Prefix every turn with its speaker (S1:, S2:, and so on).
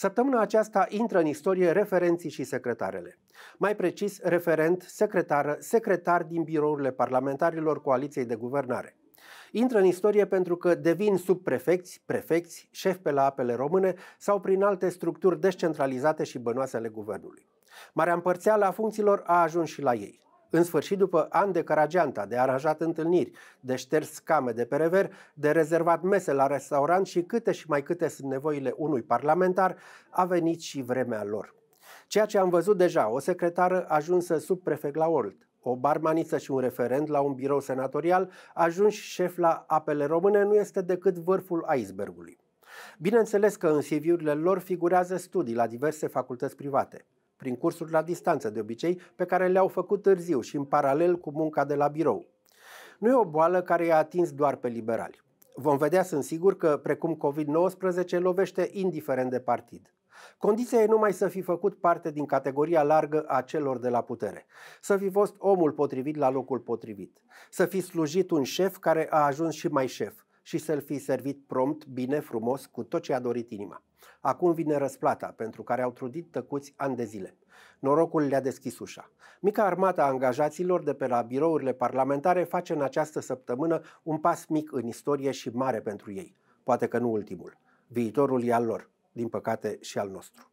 S1: Săptămâna aceasta intră în istorie referenții și secretarele. Mai precis, referent, secretară, secretar din birourile parlamentarilor coaliției de guvernare. Intră în istorie pentru că devin subprefecți, prefecți, șefi pe la apele române sau prin alte structuri descentralizate și bănoase ale guvernului. Marea împărțeală a funcțiilor a ajuns și la ei. În sfârșit, după ani de carageanta, de aranjat întâlniri, de șters came de perever, de rezervat mese la restaurant și câte și mai câte sunt nevoile unui parlamentar, a venit și vremea lor. Ceea ce am văzut deja, o secretară ajunsă sub prefect la Olt, o barmaniță și un referent la un birou senatorial, ajuns șef la apele române, nu este decât vârful icebergului. Bineînțeles că în CV-urile lor figurează studii la diverse facultăți private prin cursuri la distanță de obicei, pe care le-au făcut târziu și în paralel cu munca de la birou. Nu e o boală care i-a atins doar pe liberali. Vom vedea, sunt sigur, că, precum COVID-19, lovește indiferent de partid. Condiția e numai să fi făcut parte din categoria largă a celor de la putere, să fi fost omul potrivit la locul potrivit, să fi slujit un șef care a ajuns și mai șef, și să-l fi servit prompt, bine, frumos, cu tot ce a dorit inima. Acum vine răsplata, pentru care au trudit tăcuți ani de zile. Norocul le-a deschis ușa. Mica armată a angajaților de pe la birourile parlamentare face în această săptămână un pas mic în istorie și mare pentru ei. Poate că nu ultimul. Viitorul e al lor, din păcate și al nostru.